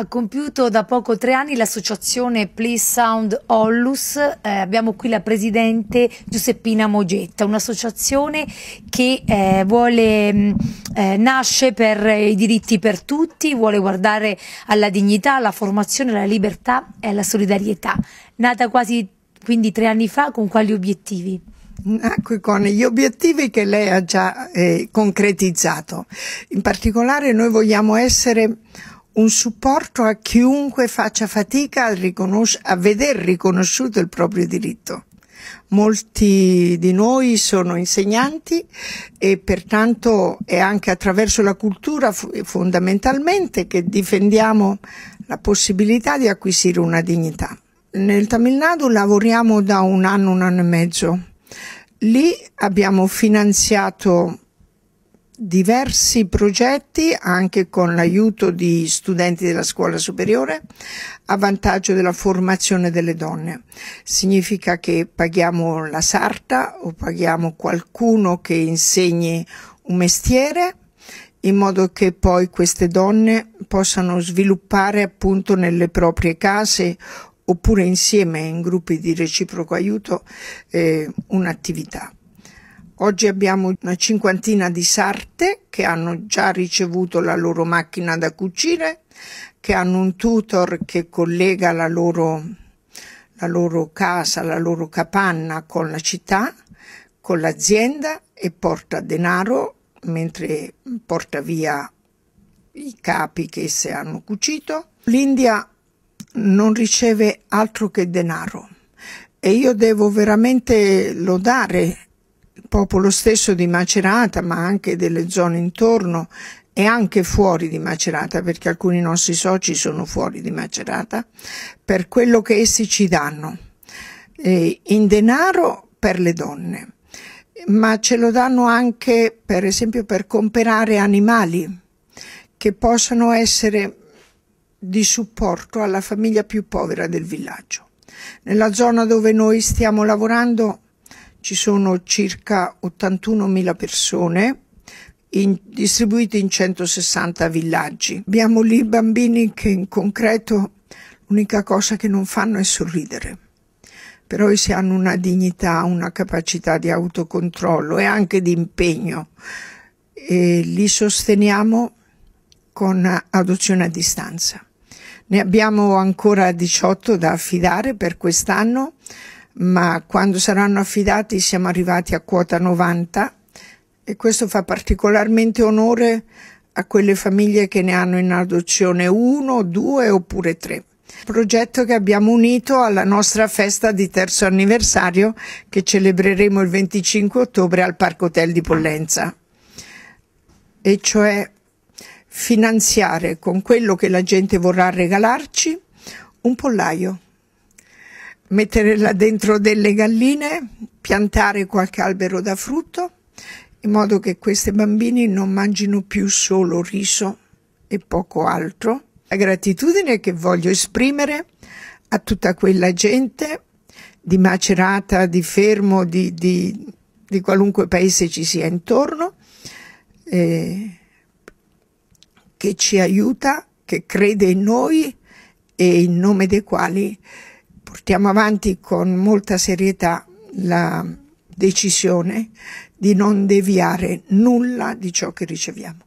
Ha compiuto da poco tre anni l'associazione Please Sound Ollus, eh, abbiamo qui la presidente Giuseppina Mogetta, un'associazione che eh, vuole, mm, eh, nasce per i diritti per tutti, vuole guardare alla dignità, alla formazione, alla libertà e alla solidarietà. Nata quasi quindi tre anni fa, con quali obiettivi? Nacque con gli obiettivi che lei ha già eh, concretizzato. In particolare noi vogliamo essere un supporto a chiunque faccia fatica a, a veder riconosciuto il proprio diritto. Molti di noi sono insegnanti e pertanto è anche attraverso la cultura fondamentalmente che difendiamo la possibilità di acquisire una dignità. Nel Tamil Nadu lavoriamo da un anno, un anno e mezzo. Lì abbiamo finanziato diversi progetti anche con l'aiuto di studenti della scuola superiore a vantaggio della formazione delle donne. Significa che paghiamo la sarta o paghiamo qualcuno che insegni un mestiere in modo che poi queste donne possano sviluppare appunto nelle proprie case oppure insieme in gruppi di reciproco aiuto eh, un'attività. Oggi abbiamo una cinquantina di sarte che hanno già ricevuto la loro macchina da cucire, che hanno un tutor che collega la loro, la loro casa, la loro capanna con la città, con l'azienda e porta denaro mentre porta via i capi che esse hanno cucito. L'India non riceve altro che denaro e io devo veramente lodare popolo stesso di Macerata, ma anche delle zone intorno e anche fuori di Macerata, perché alcuni nostri soci sono fuori di Macerata, per quello che essi ci danno, eh, in denaro per le donne, ma ce lo danno anche, per esempio, per comprare animali che possano essere di supporto alla famiglia più povera del villaggio. Nella zona dove noi stiamo lavorando ci sono circa 81.000 persone in, distribuite in 160 villaggi. Abbiamo lì bambini che in concreto l'unica cosa che non fanno è sorridere però essi hanno una dignità, una capacità di autocontrollo e anche di impegno e li sosteniamo con adozione a distanza. Ne abbiamo ancora 18 da affidare per quest'anno, ma quando saranno affidati siamo arrivati a quota 90 e questo fa particolarmente onore a quelle famiglie che ne hanno in adozione uno, due oppure tre. Progetto che abbiamo unito alla nostra festa di terzo anniversario che celebreremo il 25 ottobre al Parco Hotel di Pollenza. E cioè finanziare con quello che la gente vorrà regalarci un pollaio mettere là dentro delle galline, piantare qualche albero da frutto, in modo che questi bambini non mangino più solo riso e poco altro. La gratitudine che voglio esprimere a tutta quella gente di Macerata, di Fermo, di, di, di qualunque paese ci sia intorno, eh, che ci aiuta, che crede in noi e in nome dei quali portiamo avanti con molta serietà la decisione di non deviare nulla di ciò che riceviamo.